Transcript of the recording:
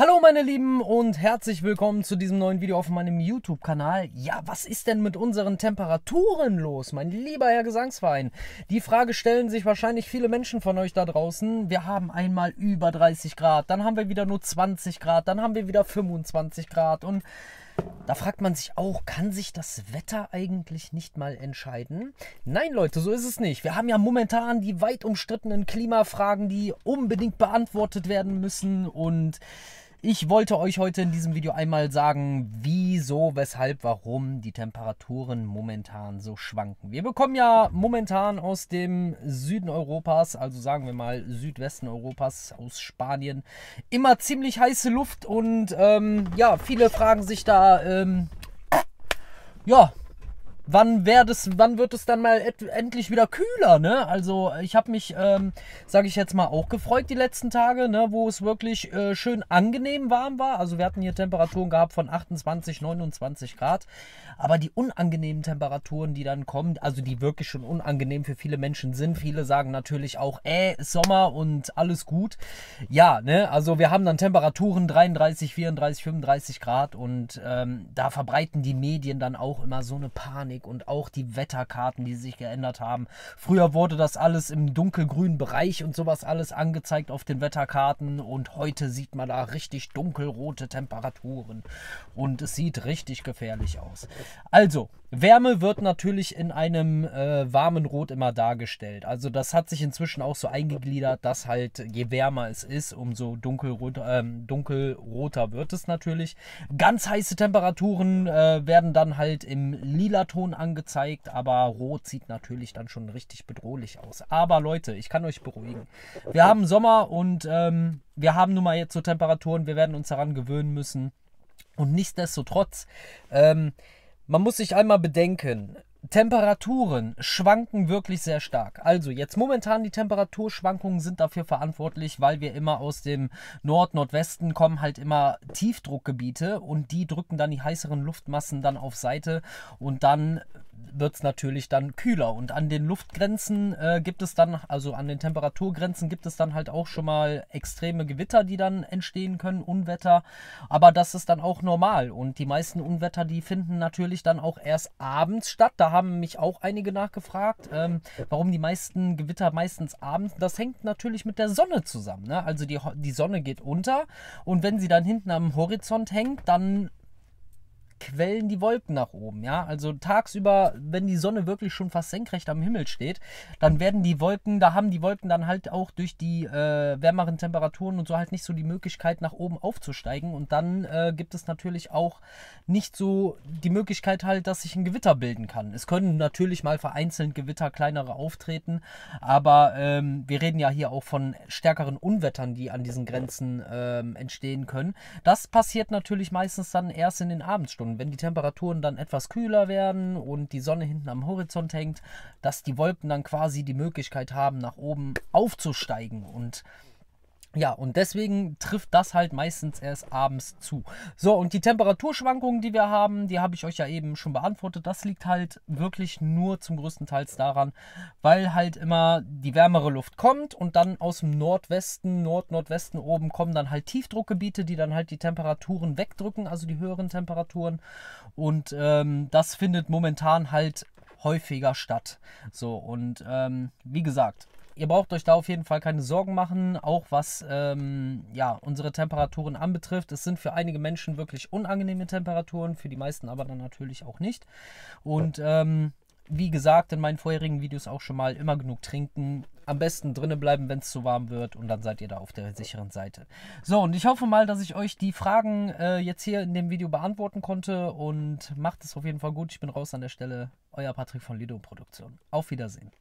Hallo meine Lieben und herzlich willkommen zu diesem neuen Video auf meinem YouTube-Kanal. Ja, was ist denn mit unseren Temperaturen los, mein lieber Herr Gesangsverein? Die Frage stellen sich wahrscheinlich viele Menschen von euch da draußen. Wir haben einmal über 30 Grad, dann haben wir wieder nur 20 Grad, dann haben wir wieder 25 Grad und da fragt man sich auch, kann sich das Wetter eigentlich nicht mal entscheiden? Nein, Leute, so ist es nicht. Wir haben ja momentan die weit umstrittenen Klimafragen, die unbedingt beantwortet werden müssen und ich wollte euch heute in diesem Video einmal sagen, wieso, weshalb, warum die Temperaturen momentan so schwanken. Wir bekommen ja momentan aus dem Süden Europas, also sagen wir mal Südwesten Europas, aus Spanien, immer ziemlich heiße Luft und ähm, ja, viele fragen sich da, ähm, ja, wann, das, wann wird es dann mal endlich wieder kühler, ne? Also ich habe mich, ähm, sage ich jetzt mal, auch gefreut die letzten Tage, ne? Wo es wirklich äh, schön angenehm warm war. Also wir hatten hier Temperaturen gehabt von 28, 29 Grad. Aber die unangenehmen Temperaturen, die dann kommen, also die wirklich schon unangenehm für viele Menschen sind. Viele sagen natürlich auch, äh, Sommer und alles gut. Ja, ne? Also wir haben dann Temperaturen 33, 34, 35 Grad und ähm, da verbreiten die Medien dann auch immer so eine Panik Grafik und auch die Wetterkarten, die sich geändert haben. Früher wurde das alles im dunkelgrünen Bereich und sowas alles angezeigt auf den Wetterkarten und heute sieht man da richtig dunkelrote Temperaturen und es sieht richtig gefährlich aus. Also, Wärme wird natürlich in einem äh, warmen Rot immer dargestellt. Also das hat sich inzwischen auch so eingegliedert, dass halt je wärmer es ist, umso dunkelrot, äh, dunkelroter wird es natürlich. Ganz heiße Temperaturen äh, werden dann halt im lila Ton braun angezeigt, aber rot sieht natürlich dann schon richtig bedrohlich aus. Aber Leute, ich kann euch beruhigen. Wir haben Sommer und ähm, wir haben nun mal jetzt so Temperaturen, wir werden uns daran gewöhnen müssen. Und nichtsdestotrotz, ähm, man muss sich einmal bedenken, Temperaturen schwanken wirklich sehr stark. Also jetzt momentan die Temperaturschwankungen sind dafür verantwortlich, weil wir immer aus dem Nord-Nordwesten kommen halt immer Tiefdruckgebiete und die drücken dann die heißeren Luftmassen dann auf Seite und dann wird es natürlich dann kühler. Und an den Luftgrenzen äh, gibt es dann, also an den Temperaturgrenzen gibt es dann halt auch schon mal extreme Gewitter, die dann entstehen können, Unwetter. Aber das ist dann auch normal. Und die meisten Unwetter, die finden natürlich dann auch erst abends statt. Da haben mich auch einige nachgefragt, ähm, warum die meisten Gewitter meistens abends. Das hängt natürlich mit der Sonne zusammen. Ne? Also die, die Sonne geht unter und wenn sie dann hinten am Horizont hängt, dann quellen die Wolken nach oben. Ja, also tagsüber, wenn die Sonne wirklich schon fast senkrecht am Himmel steht, dann werden die Wolken, da haben die Wolken dann halt auch durch die äh, wärmeren Temperaturen und so halt nicht so die Möglichkeit nach oben aufzusteigen und dann äh, gibt es natürlich auch nicht so die Möglichkeit halt, dass sich ein Gewitter bilden kann. Es können natürlich mal vereinzelt Gewitter kleinere auftreten, aber ähm, wir reden ja hier auch von stärkeren Unwettern, die an diesen Grenzen ähm, entstehen können. Das passiert natürlich meistens dann erst in den Abendstunden. Und wenn die Temperaturen dann etwas kühler werden und die Sonne hinten am Horizont hängt, dass die Wolken dann quasi die Möglichkeit haben, nach oben aufzusteigen und ja, und deswegen trifft das halt meistens erst abends zu. So, und die Temperaturschwankungen, die wir haben, die habe ich euch ja eben schon beantwortet. Das liegt halt wirklich nur zum größten Teil daran, weil halt immer die wärmere Luft kommt und dann aus dem Nordwesten, Nord-Nordwesten oben kommen dann halt Tiefdruckgebiete, die dann halt die Temperaturen wegdrücken, also die höheren Temperaturen. Und ähm, das findet momentan halt häufiger statt. So, und ähm, wie gesagt, ihr braucht euch da auf jeden Fall keine Sorgen machen, auch was ähm, ja, unsere Temperaturen anbetrifft. Es sind für einige Menschen wirklich unangenehme Temperaturen, für die meisten aber dann natürlich auch nicht. Und ähm, wie gesagt, in meinen vorherigen Videos auch schon mal immer genug trinken. Am besten drinnen bleiben, wenn es zu warm wird und dann seid ihr da auf der sicheren Seite. So, und ich hoffe mal, dass ich euch die Fragen äh, jetzt hier in dem Video beantworten konnte und macht es auf jeden Fall gut. Ich bin raus an der Stelle. Euer Patrick von Lido Produktion. Auf Wiedersehen.